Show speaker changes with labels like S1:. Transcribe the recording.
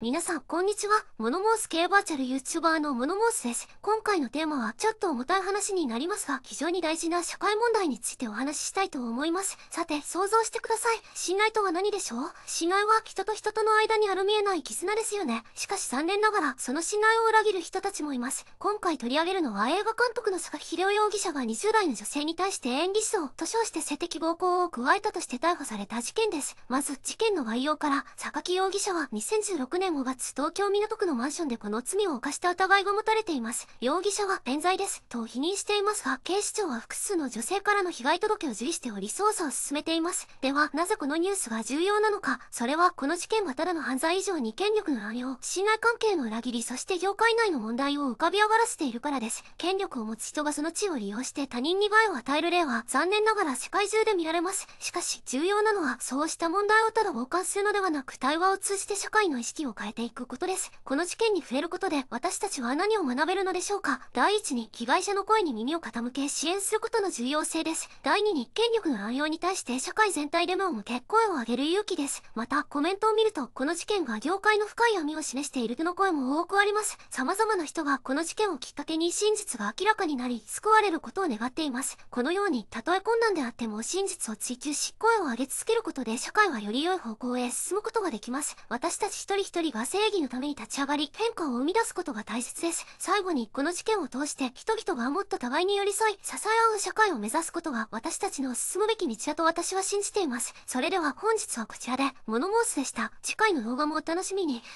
S1: 皆さん、こんにちは。モノモース系バーチャル YouTuber のモノモースです。今回のテーマは、ちょっと重たい話になりますが、非常に大事な社会問題についてお話ししたいと思います。さて、想像してください。信頼とは何でしょう信頼は人と人との間にある見えない絆ですよね。しかし残念ながら、その信頼を裏切る人たちもいます。今回取り上げるのは映画監督の坂秀夫容疑者が20代の女性に対して演技思想と称して性的暴行を加えたとして逮捕された事件です。まず、事件の概要から、坂木容疑者は2016年年5月、東京港区のマンションでこの罪を犯した疑いが持たれています。容疑者は冤罪です、と否認していますが、警視庁は複数の女性からの被害届を受理しており、捜査を進めています。では、なぜこのニュースが重要なのか、それはこの事件はただの犯罪以上に権力の乱用、信頼関係の裏切り、そして業界内の問題を浮かび上がらせているからです。権力を持つ人がその地を利用して他人に害を与える例は、残念ながら世界中で見られます。しかし、重要なのは、そうした問題をただ傍観するのではなく、対話を通じて社会の意識を変えていくことです。この事件に触れることで私たちは何を学べるのでしょうか第一に被害者の声に耳を傾け支援することの重要性です。第二に権力の乱用に対して社会全体で目を向け声を上げる勇気です。またコメントを見るとこの事件が業界の深い闇を示しているとの声も多くあります。様々な人がこの事件をきっかけに真実が明らかになり救われることを願っています。このようにたとえ困難であっても真実を追求し声を上げ続けることで社会はより良い方向へ進むことができます。私たち一人一人が正義のために立ち上がり、変化を生み出すことが大切です。最後に、この事件を通して、人々がもっと互いに寄り添い、支え合う社会を目指すことが、私たちの進むべき道だと私は信じています。それでは本日はこちらで、モノモースでした。次回の動画もお楽しみに。